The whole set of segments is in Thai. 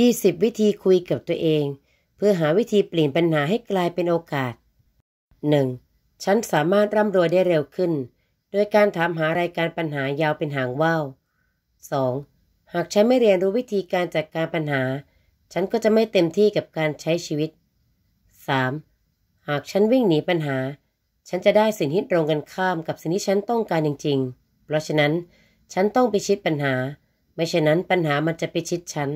20 วิธีคุยกับตัวเอง เพื่อหาวิธีเปลี่ยนปัญหาให้กลายเป็นโอกาส 1. ฉันสามารถร่ำรวยได้เร็วขึ้น โดยการถามหารายการปัญหายาวเป็นหางว่าว 2. หากฉันไม่เรียนรู้วิธีการจัดการปัญหา ฉันก็จะไม่เต็มที่กับการใช้ชีวิต 3. หากฉันวิ่งหนีปัญหา ฉันจะได้สินหทีตรงกันข้ามกับสิ่งที่ฉันต้องการจริง ๆ เพราะฉะนั้น ฉันต้องไปชิดปัญหา ไม่เช่นนั้นปัญหามันจะไปชิดฉัน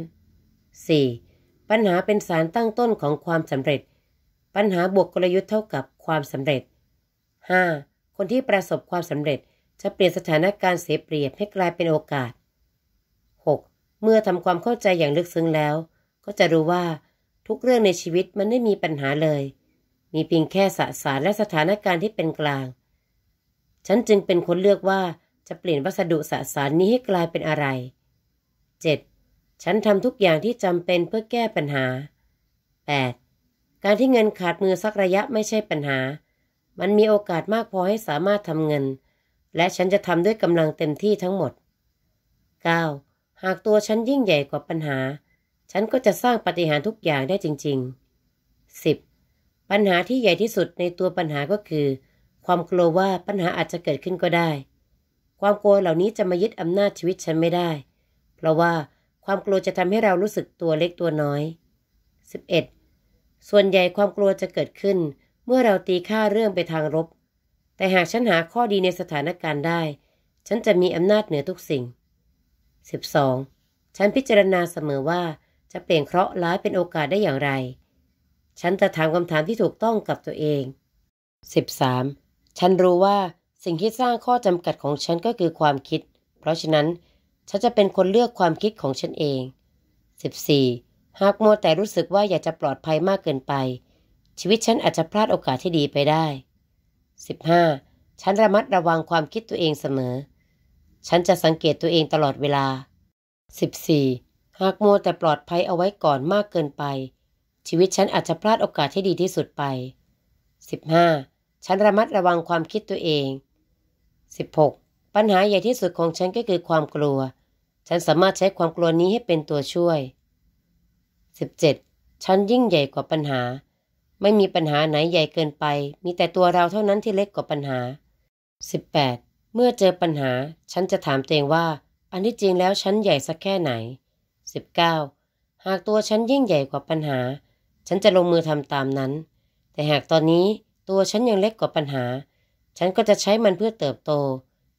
4. ปัญหาเป็นสารตั้งต้นของความสำเร็จ ปัญหาบวกกลยุทธ์เท่ากับความสำเร็จ 5. คนที่ประสบความสำเร็จจะเปลี่ยนสถานการณ์เสียเปรียบให้กลายเป็นโอกาส 6. เมื่อทำความเข้าใจอย่างลึกซึ้งแล้ว ก็จะรู้ว่าทุกเรื่องในชีวิตมันไม่มีปัญหาเลย มีเพียงแค่สสารและสถานการณ์ที่เป็นกลาง ฉันจึงเป็นคนเลือกว่าจะเปลี่ยนวัสดุสสารนี้ให้กลายเป็นอะไร 7. ฉันทำทุกอย่างที่จำเป็นเพื่อแก้ปัญหา 8. การที่เงินขาดมือสักระยะไม่ใช่ปัญหา มันมีโอกาสมากพอให้สามารถทำเงิน และฉันจะทำด้วยกำลังเต็มที่ทั้งหมด 9. หากตัวฉันยิ่งใหญ่กว่าปัญหา ฉันก็จะสร้างปฏิหารทุกอย่างได้จริง ๆ 10. ปัญหาที่ใหญ่ที่สุดในตัวปัญหาก็คือ ความกลัวว่าปัญหาอาจจะเกิดขึ้นก็ได้ ความกลัวเหล่านี้จะมายึดอำนาจชีวิตฉันไม่ได้ เพราะว่าความกลัวจะทำให้เรารู้สึกตัวเล็กตัวน้อย 11. ส่วนใหญ่ความกลัวจะเกิดขึ้น เมื่อเราตีค่าเรื่องไปทางลบ แต่หากฉันหาข้อดีในสถานการณ์ได้ ฉันจะมีอำนาจเหนือทุกสิ่ง 12. ฉันพิจารณาเสมอว่าจะเปลี่ยนเคราะห์ร้ายเป็นโอกาสได้อย่างไร ฉันจะถามคำถามที่ถูกต้องกับตัวเอง 13. ฉันรู้ว่าสิ่งที่สร้างข้อจำกัดของฉันก็คือความคิด เพราะฉะนั้นฉันจะเป็นคนเลือกความคิดของฉันเอง 14. หากโมแต่รู้สึกว่าอยากจะปลอดภัยมากเกินไป ชีวิตฉันอาจจะพลาดโอกาสที่ดีไปได้ 15. ฉันระมัดระวังความคิดตัวเองเสมอ ฉันจะสังเกตตัวเองตลอดเวลา 14. หากโมแต่ปลอดภัยเอาไว้ก่อนมากเกินไป ชีวิตฉันอาจจะพลาดโอกาสที่ดีที่สุดไป 15. ฉันระมัดระวังความคิดตัวเอง 16. ปัญหาใหญ่ที่สุดของฉันก็คือความกลัวฉันสามารถใช้ความกลัวนี้ให้เป็นตัวช่วย 17. ฉันยิ่งใหญ่กว่าปัญหา ไม่มีปัญหาไหนใหญ่เกินไป มีแต่ตัวเราเท่านั้นที่เล็กกว่าปัญหา 18. เมื่อเจอปัญหา ฉันจะถามตัวเองว่า อันที่จริงแล้ว ฉันใหญ่สักแค่ไหน 19. หากตัวฉันยิ่งใหญ่กว่าปัญหา ฉันจะลงมือทำตามนั้น แต่หากตอนนี้ตัวฉันยังเล็กกว่าปัญหา ฉันก็จะใช้มันเพื่อเติบโต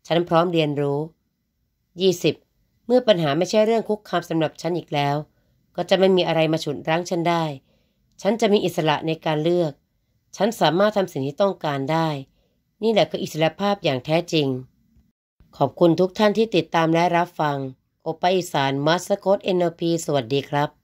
ฉันพร้อมเรียนรู้ 20. เมื่อปัญหาไม่ใช่เรื่องคุกคามสำหรับฉันอีกแล้ว ก็จะไม่มีอะไรมาฉุดรั้งฉันได้ ฉันจะมีอิสระในการเลือก ฉันสามารถทำสิ่งที่ต้องการได้ นี่แหละคืออิสระภาพอย่างแท้จริง ขอบคุณทุกท่านที่ติดตามและรับฟัง โอปาอิสานมัสโกตเอ็นพีสวัสดีครับ